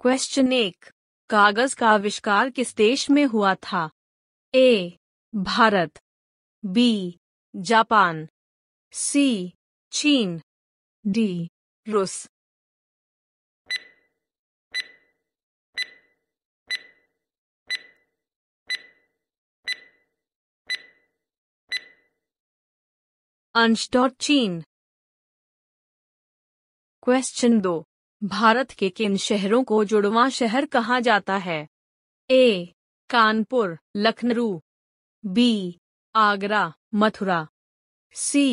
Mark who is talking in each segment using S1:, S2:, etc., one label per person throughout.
S1: Question एक कागज का आविष्कार किस देश में हुआ था A Bharat B Japan C चीन डी रूस अंश डॉट चीन क्वेश्चन दो भारत के किन शहरों को जुड़वा शहर कहा जाता है A Kanpur Lucknow B Agra Mathura C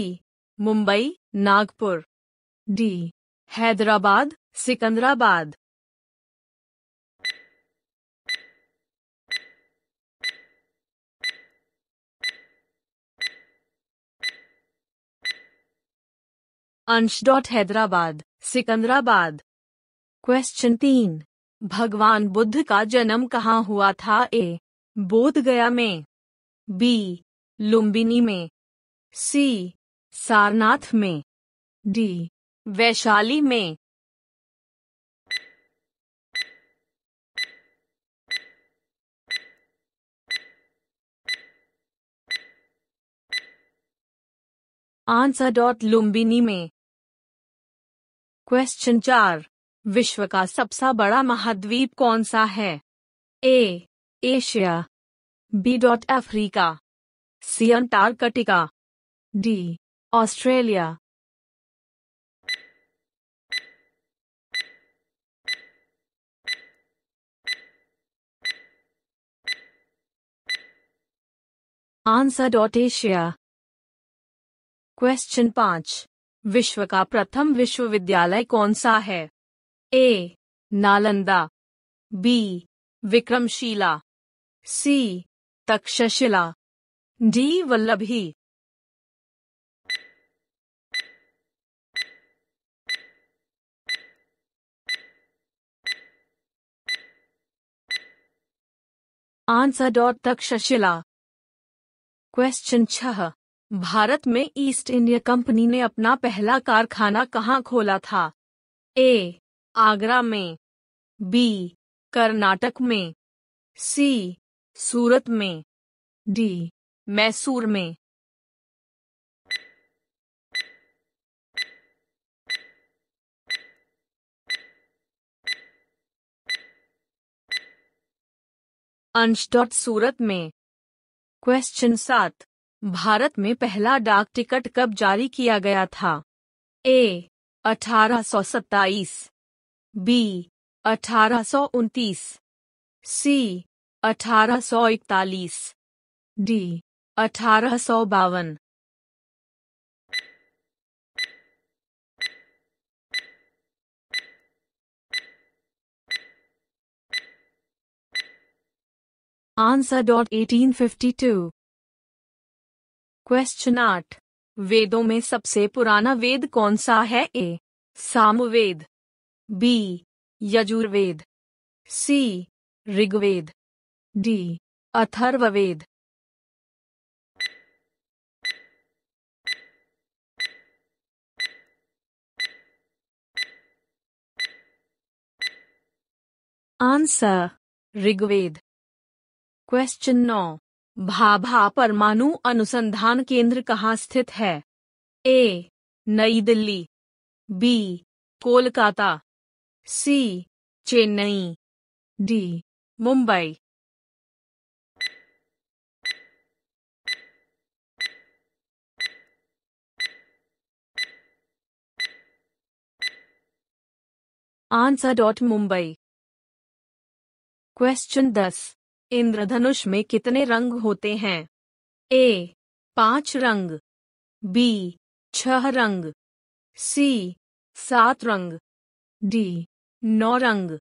S1: Mumbai Nagpur D Hyderabad Secunderabad अंश डॉट हैदराबाद सिकंदराबाद क्वेश्चन तीन भगवान बुद्ध का जन्म कहाँ हुआ था ए बोध गया में बी लुम्बिनी में सी सारनाथ में डी वैशाली में आंसर डॉट लुम्बिनी में क्वेश्चन चार विश्व का सबसे बड़ा महाद्वीप कौन सा है A Asia B dot Africa C Antarctica D Australia answer dot Asia question पांच विश्व का प्रथम विश्वविद्यालय कौन सा है A Nalanda B Vikramshila C Takshashila D Vallabhi answer dot Takshashila question छह भारत में ईस्ट इंडिया कंपनी ने अपना पहला कारखाना कहाँ खोला था ए आगरा में बी कर्नाटक में सी सूरत में डी मैसूर में अंश डॉट सूरत में क्वेश्चन सात भारत में पहला डाक टिकट कब जारी किया गया था ए अठारह सौ सत्ताईस बी अठारह सौ उनतीस सी अठारह सौ इकतालीस डी अठारह सौ बावन answer dot eighteen fifty two question आठ वेदों में सबसे पुराना वेद कौन सा है A Samaveda B Yajurveda C Rigveda D Atharvaveda answer Rigveda question नौ भाभा परमाणु अनुसंधान केंद्र कहाँ स्थित है A New Delhi B Kolkata C Chennai D Mumbai answer dot Mumbai question दस इंद्रधनुष में कितने रंग होते हैं ए पांच रंग बी छह रंग सी सात रंग डी नौरंग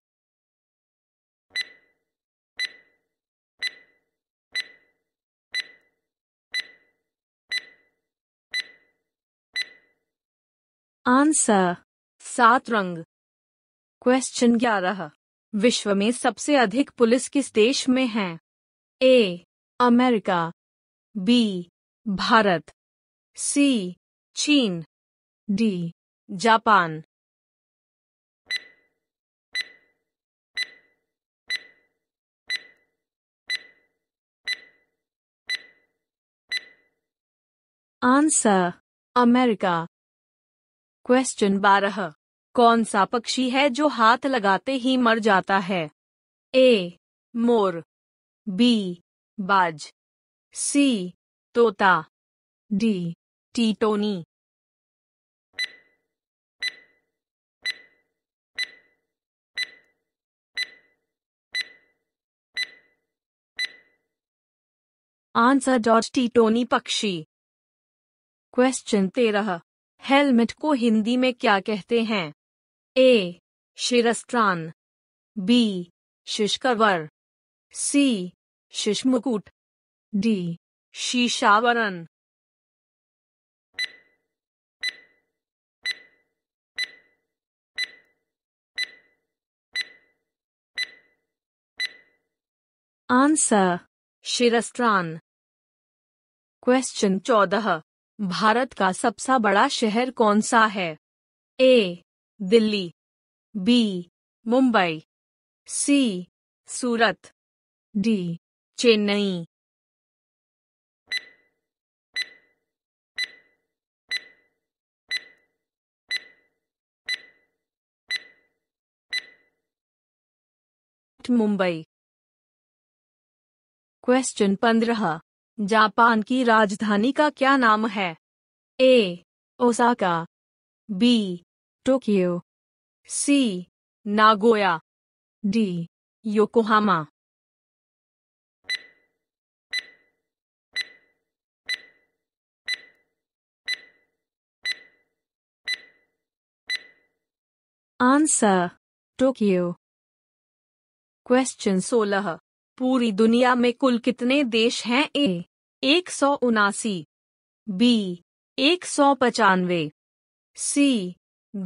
S1: आंसर सात रंग क्वेश्चन ग्यारह विश्व में सबसे अधिक पुलिस किस देश में है A America B Bharat C चीन D Japan answer America question बारह कौन सा पक्षी है जो हाथ लगाते ही मर जाता है ए मोर बी बाज सी तोता डी टीटोनी आंसर डॉट टीटोनी पक्षी क्वेश्चन तेरह हेलमेट को हिंदी में क्या कहते हैं ए शिरस्त्रान बी शुष्कवर सी शिशमुकुट डी शीशावरण आंसर शिरस्त्रान क्वेश्चन चौदह भारत का सबसे बड़ा शहर कौन सा है A Delhi B Mumbai C Surat D Chennai Mumbai question पंद्रह जापान की राजधानी का क्या नाम है A Osaka B Tokyo C Nagoya D Yokohama answer Tokyo question सोलह पूरी दुनिया में कुल कितने देश हैं ए एक सौ उनासी बी एक सौ पचानवे सी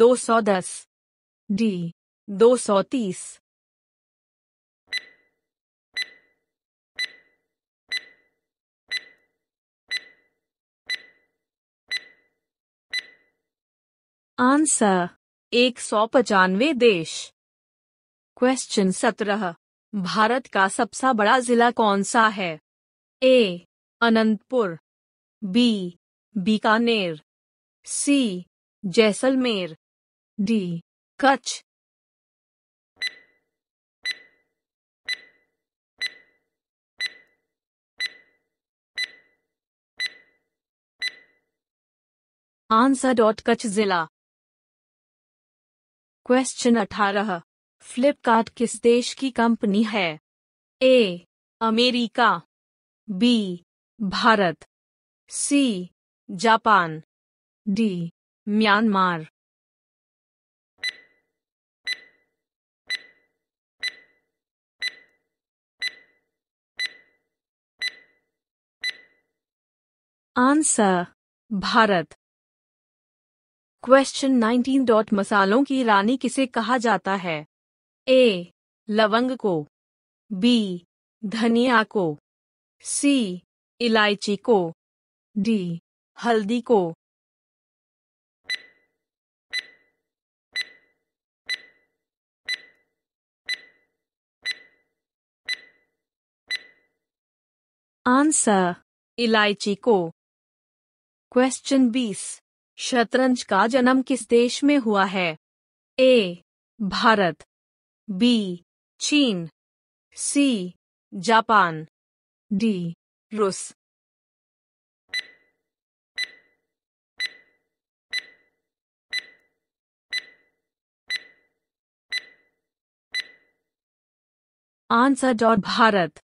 S1: दो सौ दस डी दो सौ तीस आंसर एक सौ पचानवे देश क्वेश्चन सत्रह भारत का सबसे बड़ा जिला कौन सा है A Anantapur B Bikaner C Jaisalmer D Kutch answer dot Kutch जिला क्वेश्चन अठारह फ्लिपकार्ट किस देश की कंपनी है A America B Bharat C Japan D Myanmar answer Bharat question 19. Dot मसालों की रानी किसे कहा जाता है ए लवंग को बी धनिया को सी इलायची को डी हल्दी को आंसर इलायची को क्वेश्चन बीस शतरंज का जन्म किस देश में हुआ है ए Bharat B. Chin. C. Japan. D. Rus. Answer. Dot Bharat.